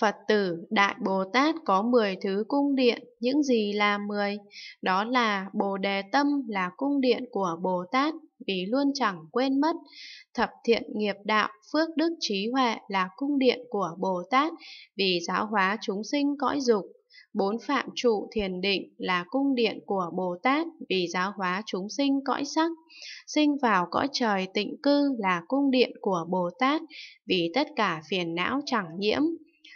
Phật tử Đại Bồ Tát có 10 thứ cung điện, những gì là 10? Đó là Bồ Đề Tâm là cung điện của Bồ Tát vì luôn chẳng quên mất. Thập thiện nghiệp đạo, phước đức trí huệ là cung điện của Bồ Tát vì giáo hóa chúng sinh cõi dục. Bốn phạm trụ thiền định là cung điện của Bồ Tát vì giáo hóa chúng sinh cõi sắc. Sinh vào cõi trời tịnh cư là cung điện của Bồ Tát vì tất cả phiền não chẳng nhiễm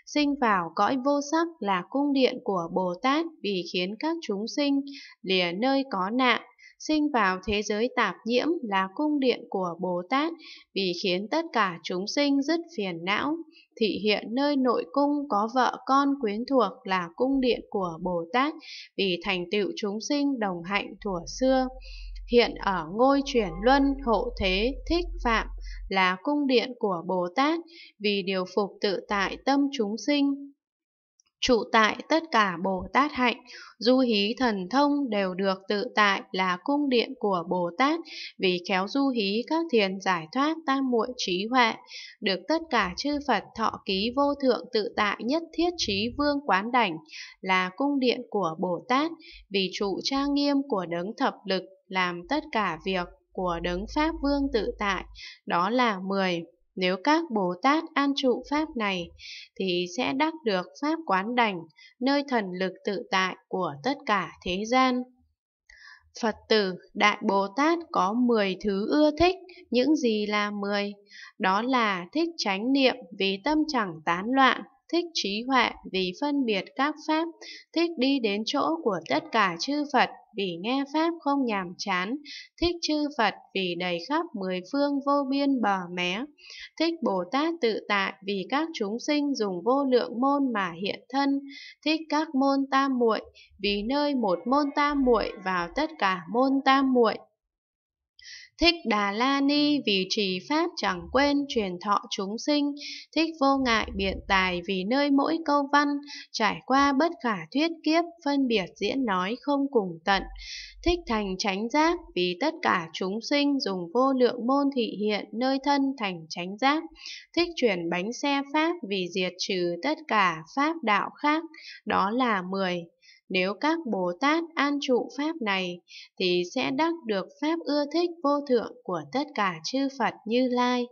sinh vào cõi vô sắc là cung điện của Bồ Tát vì khiến các chúng sinh lìa nơi có nạn, sinh vào thế giới tạp nhiễm là cung điện của Bồ Tát vì khiến tất cả chúng sinh dứt phiền não, thị hiện nơi nội cung có vợ con quyến thuộc là cung điện của Bồ Tát vì thành tựu chúng sinh đồng hạnh thuở xưa hiện ở ngôi chuyển luân hộ thế thích phạm là cung điện của Bồ Tát vì điều phục tự tại tâm chúng sinh trụ tại tất cả Bồ Tát hạnh, du hí thần thông đều được tự tại là cung điện của Bồ Tát, vì khéo du hí các thiền giải thoát tam muội trí huệ, được tất cả chư Phật thọ ký vô thượng tự tại nhất thiết trí vương quán đảnh, là cung điện của Bồ Tát, vì trụ trang nghiêm của đấng thập lực làm tất cả việc của đấng pháp vương tự tại, đó là 10 nếu các Bồ Tát an trụ Pháp này, thì sẽ đắc được Pháp quán đảnh, nơi thần lực tự tại của tất cả thế gian. Phật tử Đại Bồ Tát có 10 thứ ưa thích, những gì là 10? Đó là thích chánh niệm vì tâm chẳng tán loạn, thích trí huệ vì phân biệt các pháp, thích đi đến chỗ của tất cả chư Phật vì nghe Pháp không nhàm chán, thích chư Phật vì đầy khắp mười phương vô biên bờ mé, thích Bồ Tát tự tại vì các chúng sinh dùng vô lượng môn mà hiện thân, thích các môn tam muội vì nơi một môn tam muội vào tất cả môn tam muội. Thích Đà La Ni vì trì pháp chẳng quên truyền thọ chúng sinh, thích vô ngại biện tài vì nơi mỗi câu văn, trải qua bất khả thuyết kiếp, phân biệt diễn nói không cùng tận, thích thành chánh giác vì tất cả chúng sinh dùng vô lượng môn thị hiện nơi thân thành chánh giác, thích chuyển bánh xe pháp vì diệt trừ tất cả pháp đạo khác, đó là mười nếu các Bồ Tát an trụ Pháp này, thì sẽ đắc được Pháp ưa thích vô thượng của tất cả chư Phật như lai.